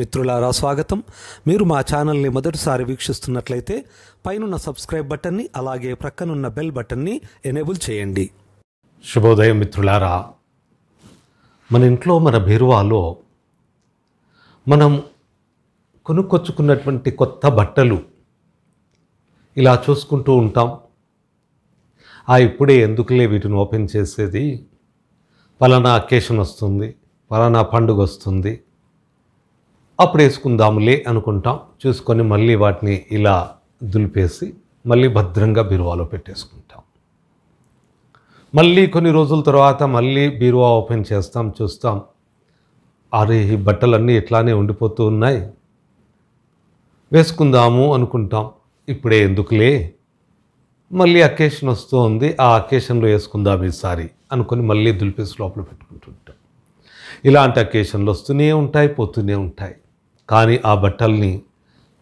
మిత్రులారా స్వాగతం మీరు మా ఛానల్ని మొదటిసారి వీక్షిస్తున్నట్లయితే పైనున్న సబ్స్క్రైబ్ బటన్ని అలాగే ప్రక్కనున్న బెల్ బటన్ని ఎనేబుల్ చేయండి శుభోదయం మిత్రులారా మన ఇంట్లో మన బీరువాలో మనం కొనుక్కొచ్చుకున్నటువంటి కొత్త బట్టలు ఇలా చూసుకుంటూ ఉంటాం ఆ ఇప్పుడే ఎందుకులే వీటిని ఓపెన్ చేసేది పలానా అకేషన్ వస్తుంది పలానా పండుగ వస్తుంది అప్పుడు వేసుకుందాములే అనుకుంటాం చూసుకొని మళ్ళీ వాటిని ఇలా దులిపేసి మళ్ళీ భద్రంగా బీరువాలో పెట్టేసుకుంటాం మళ్ళీ కొన్ని రోజుల తర్వాత మళ్ళీ బీరువా ఓపెన్ చేస్తాం చూస్తాం అరే ఈ బట్టలన్నీ ఇట్లానే ఉండిపోతూ ఉన్నాయి వేసుకుందాము అనుకుంటాం ఇప్పుడే ఎందుకులే మళ్ళీ అకేషన్ వస్తూ ఉంది ఆ అకేషన్లో వేసుకుందాం ఈసారి అనుకుని మళ్ళీ దులిపేసి లోపల పెట్టుకుంటుంటాం ఇలాంటి అకేషన్లు వస్తూనే ఉంటాయి పోతూనే ఉంటాయి కానీ ఆ బట్టల్ని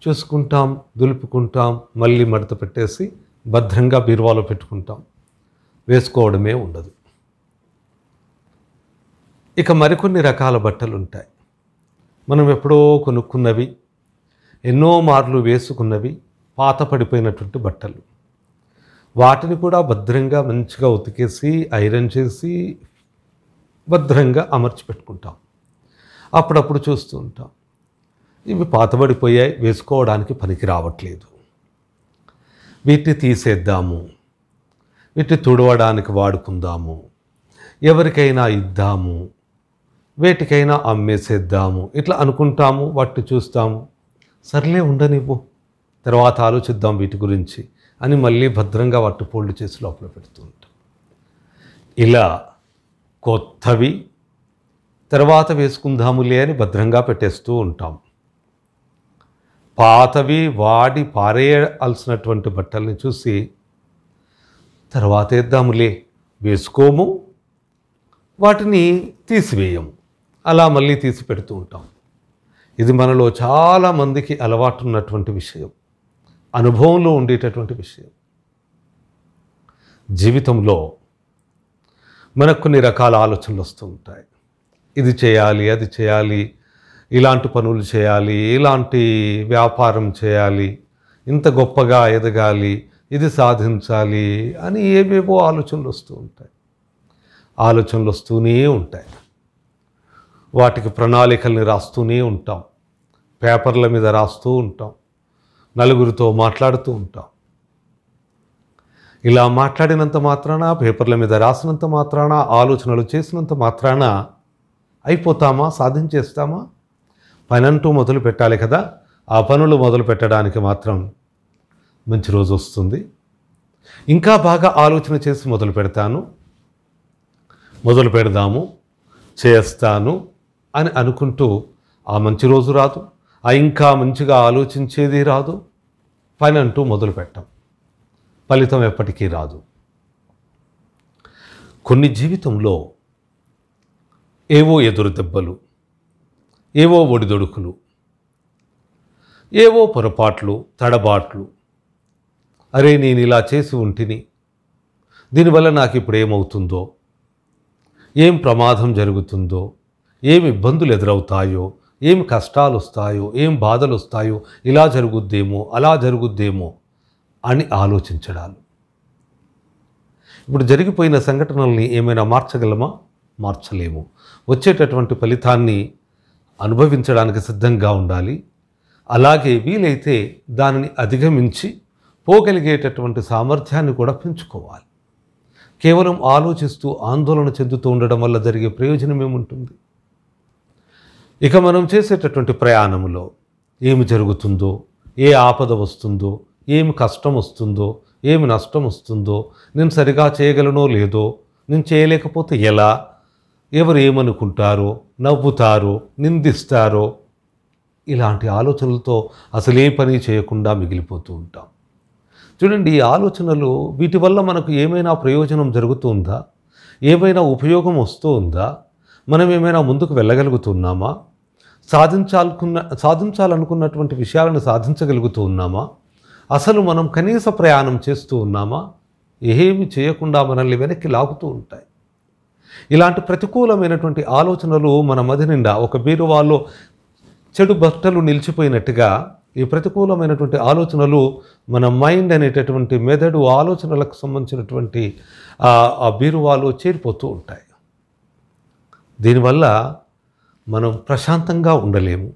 చూసుకుంటాం దులుపుకుంటాం మళ్ళీ మడత పెట్టేసి భద్రంగా బీరువాలో పెట్టుకుంటాం వేసుకోవడమే ఉండదు ఇక మరికొన్ని రకాల బట్టలు ఉంటాయి మనం ఎప్పుడో కొనుక్కున్నవి ఎన్నో మార్లు వేసుకున్నవి పాత పడిపోయినటువంటి బట్టలు వాటిని కూడా భద్రంగా మంచిగా ఉతికేసి ఐరన్ చేసి భద్రంగా అమర్చి పెట్టుకుంటాం అప్పుడప్పుడు చూస్తూ ఉంటాం ఇవి పాతబడిపోయాయి వేసుకోవడానికి పనికి రావట్లేదు వీటిని తీసేద్దాము వీటిని తుడవడానికి వాడుకుందాము ఎవరికైనా ఇద్దాము వేటికైనా అమ్మేసేద్దాము ఇట్లా అనుకుంటాము వాటిని చూస్తాము సర్లే ఉండనివ్వు తర్వాత ఆలోచిద్దాం వీటి గురించి అని మళ్ళీ భద్రంగా వాటి ఫోల్డ్ చేసి లోపల పెడుతూ ఉంటాం ఇలా కొత్తవి తర్వాత వేసుకుందాములే అని భద్రంగా పెట్టేస్తూ ఉంటాం పాతవి వాడి పారేయాల్సినటువంటి బట్టల్ని చూసి తర్వాత వేద్దాములే వేసుకోము వాటిని తీసివేయము అలా మళ్ళీ తీసి పెడుతూ ఉంటాం ఇది మనలో చాలామందికి అలవాటు ఉన్నటువంటి విషయం అనుభవంలో ఉండేటటువంటి విషయం జీవితంలో మనకు కొన్ని రకాల ఆలోచనలు వస్తూ ఉంటాయి ఇది చేయాలి అది చేయాలి ఇలాంటి పనులు చేయాలి ఇలాంటి వ్యాపారం చేయాలి ఇంత గొప్పగా ఎదగాలి ఇది సాధించాలి అని ఏవేవో ఆలోచనలు వస్తూ ఉంటాయి ఆలోచనలు వస్తూనే ఉంటాయి వాటికి ప్రణాళికల్ని రాస్తూనే ఉంటాం పేపర్ల మీద రాస్తూ ఉంటాం నలుగురితో మాట్లాడుతూ ఉంటాం ఇలా మాట్లాడినంత మాత్రాన పేపర్ల మీద రాసినంత మాత్రాన ఆలోచనలు చేసినంత మాత్రాన అయిపోతామా సాధించేస్తామా పనంటూ మొదలు పెట్టాలి కదా ఆ పనులు మొదలు పెట్టడానికి మాత్రం మంచి రోజు వస్తుంది ఇంకా బాగా ఆలోచన చేసి మొదలు పెడతాను మొదలు పెడదాము చేస్తాను అని అనుకుంటూ ఆ మంచి రోజు రాదు ఆ ఇంకా మంచిగా ఆలోచించేది రాదు పని అంటూ మొదలు పెట్టం ఫలితం ఎప్పటికీ రాదు కొన్ని జీవితంలో ఏవో ఎదురు దెబ్బలు ఏవో ఒడిదొడుకులు ఏవో పొరపాట్లు తడబాట్లు అరే నేను ఇలా చేసి ఉంటిని దీనివల్ల నాకు ఇప్పుడు ఏమవుతుందో ఏం ప్రమాదం జరుగుతుందో ఏమి ఇబ్బందులు ఎదురవుతాయో ఏమి కష్టాలు వస్తాయో ఏం బాధలు వస్తాయో ఇలా జరుగుద్దేమో అలా జరుగుద్దేమో అని ఆలోచించడాలు ఇప్పుడు జరిగిపోయిన సంఘటనల్ని ఏమైనా మార్చగలమా మార్చలేము వచ్చేటటువంటి ఫలితాన్ని అనుభవించడానికి సిద్ధంగా ఉండాలి అలాగే వీలైతే దానిని అధిగమించి పోగలిగేటటువంటి సామర్థ్యాన్ని కూడా పెంచుకోవాలి కేవలం ఆలోచిస్తూ ఆందోళన చెందుతూ ఉండడం వల్ల జరిగే ప్రయోజనం ఏముంటుంది ఇక మనం చేసేటటువంటి ప్రయాణంలో ఏమి జరుగుతుందో ఏ ఆపద వస్తుందో ఏమి కష్టం వస్తుందో ఏమి నష్టం వస్తుందో నేను సరిగా చేయగలనో లేదో నేను చేయలేకపోతే ఎలా ఎవరు ఏమనుకుంటారో నవ్వుతారో నిందిస్తారో ఇలాంటి ఆలోచనలతో అసలే పని చేయకుండా మిగిలిపోతూ ఉంటాం చూడండి ఈ ఆలోచనలు వీటి వల్ల మనకు ఏమైనా ప్రయోజనం జరుగుతుందా ఏమైనా ఉపయోగం వస్తూ ఉందా మనం ఏమైనా ముందుకు వెళ్ళగలుగుతున్నామా సాధించాలనుకున్న సాధించాలనుకున్నటువంటి విషయాలను సాధించగలుగుతూ ఉన్నామా అసలు మనం కనీస ప్రయాణం చేస్తూ ఉన్నామా ఏమి చేయకుండా మనల్ని వెనక్కి లాగుతూ ఉంటాయి ఇలాంటి ప్రతికూలమైనటువంటి ఆలోచనలు మన మధ్య నిండా ఒక బీరువాలో చెడు బట్టలు నిలిచిపోయినట్టుగా ఈ ప్రతికూలమైనటువంటి ఆలోచనలు మన మైండ్ అనేటటువంటి మెదడు ఆలోచనలకు సంబంధించినటువంటి ఆ బీరువాలో చేరిపోతూ ఉంటాయి దీనివల్ల మనం ప్రశాంతంగా ఉండలేము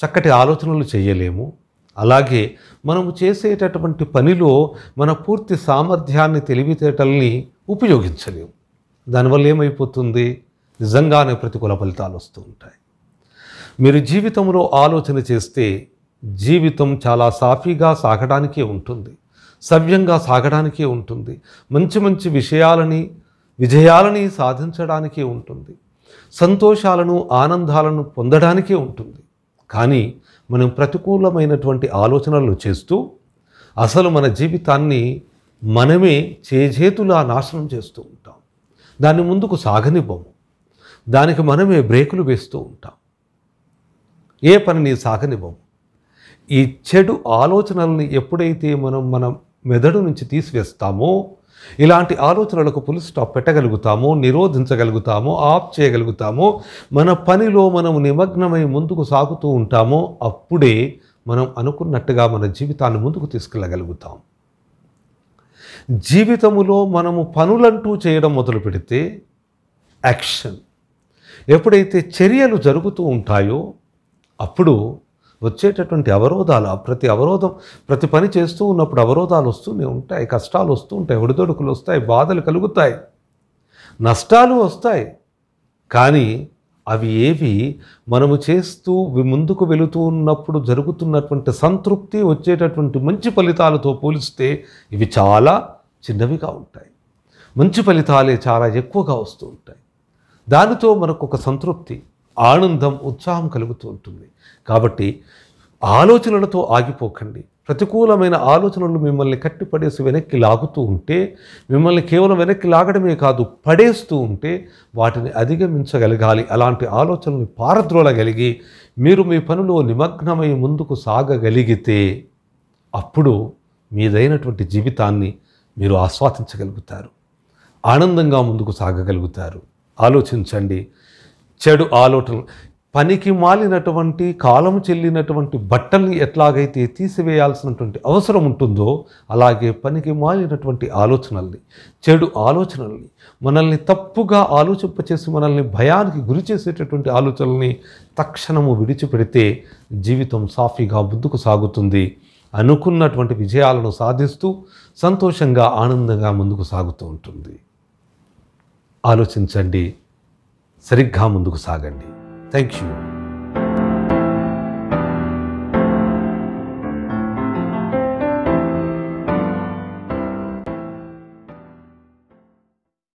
చక్కటి ఆలోచనలు చేయలేము అలాగే మనము చేసేటటువంటి పనిలో మన పూర్తి సామర్థ్యాన్ని తెలివితేటల్ని ఉపయోగించలేము దానివల్ల ఏమైపోతుంది నిజంగానే ప్రతికూల ఫలితాలు వస్తూ ఉంటాయి మీరు జీవితంలో ఆలోచన చేస్తే జీవితం చాలా సాఫీగా సాగడానికే ఉంటుంది సవ్యంగా సాగడానికే ఉంటుంది మంచి మంచి విషయాలని విజయాలని సాధించడానికే ఉంటుంది సంతోషాలను ఆనందాలను పొందడానికే ఉంటుంది కానీ మనం ప్రతికూలమైనటువంటి ఆలోచనలు చేస్తూ అసలు మన జీవితాన్ని మనమే చేజేతులా నాశనం చేస్తూ ఉంటాం దాన్ని ముందుకు సాగనివ్వము దానికి మనమే బ్రేకులు వేస్తూ ఉంటాం ఏ పనిని సాగనివ్వము ఈ చెడు ఆలోచనల్ని ఎప్పుడైతే మనం మన మెదడు నుంచి తీసివేస్తామో ఇలాంటి ఆలోచనలకు పులి స్టాప్ పెట్టగలుగుతామో నిరోధించగలుగుతామో ఆఫ్ చేయగలుగుతామో మన పనిలో మనం నిమగ్నమై ముందుకు సాగుతూ ఉంటామో అప్పుడే మనం అనుకున్నట్టుగా మన జీవితాన్ని ముందుకు తీసుకెళ్ళగలుగుతాం జీవితములో మనము పనులంటూ చేయడం మొదలు పెడితే యాక్షన్ ఎప్పుడైతే చర్యలు జరుగుతూ ఉంటాయో అప్పుడు వచ్చేటటువంటి అవరోధాలు ప్రతి అవరోధం ప్రతి పని చేస్తూ ఉన్నప్పుడు అవరోధాలు వస్తూనే ఉంటాయి కష్టాలు వస్తూ ఉంటాయి ఒడిదొడుకులు వస్తాయి బాధలు కలుగుతాయి నష్టాలు వస్తాయి కానీ అవి ఏవి మనము చేస్తూ ముందుకు వెళుతూ ఉన్నప్పుడు జరుగుతున్నటువంటి సంతృప్తి వచ్చేటటువంటి మంచి ఫలితాలతో పోలిస్తే ఇవి చాలా చిన్నవిగా ఉంటాయి మంచి ఫలితాలే చాలా ఎక్కువగా వస్తూ ఉంటాయి దానితో మనకు ఒక సంతృప్తి ఆనందం ఉత్సాహం కలుగుతూ ఉంటుంది కాబట్టి ఆలోచనలతో ఆగిపోకండి ప్రతికూలమైన ఆలోచనలు మిమ్మల్ని కట్టిపడేసి వెనక్కి లాగుతూ ఉంటే మిమ్మల్ని కేవలం వెనక్కి లాగడమే కాదు పడేస్తూ ఉంటే వాటిని అధిగమించగలగాలి అలాంటి ఆలోచనల్ని పారద్రోలగలిగి మీరు మీ పనిలో నిమగ్నమై ముందుకు సాగగలిగితే అప్పుడు మీదైనటువంటి జీవితాన్ని మీరు ఆస్వాదించగలుగుతారు ఆనందంగా ముందుకు సాగగలుగుతారు ఆలోచించండి చెడు ఆలోచన పనికి మాలినటువంటి కాలం చెల్లినటువంటి బట్టల్ని ఎట్లాగైతే తీసివేయాల్సినటువంటి అవసరం ఉంటుందో అలాగే పనికి మాలినటువంటి ఆలోచనల్ని చెడు ఆలోచనల్ని మనల్ని తప్పుగా ఆలోచింపచేసి మనల్ని భయానికి గురి చేసేటటువంటి ఆలోచనల్ని తక్షణము విడిచిపెడితే జీవితం సాఫీగా ముందుకు సాగుతుంది అనుకున్నటువంటి విజయాలను సాధిస్తూ సంతోషంగా ఆనందంగా ముందుకు సాగుతూ ఉంటుంది ఆలోచించండి సరిగ్గా ముందుకు సాగండి థ్యాంక్ యూ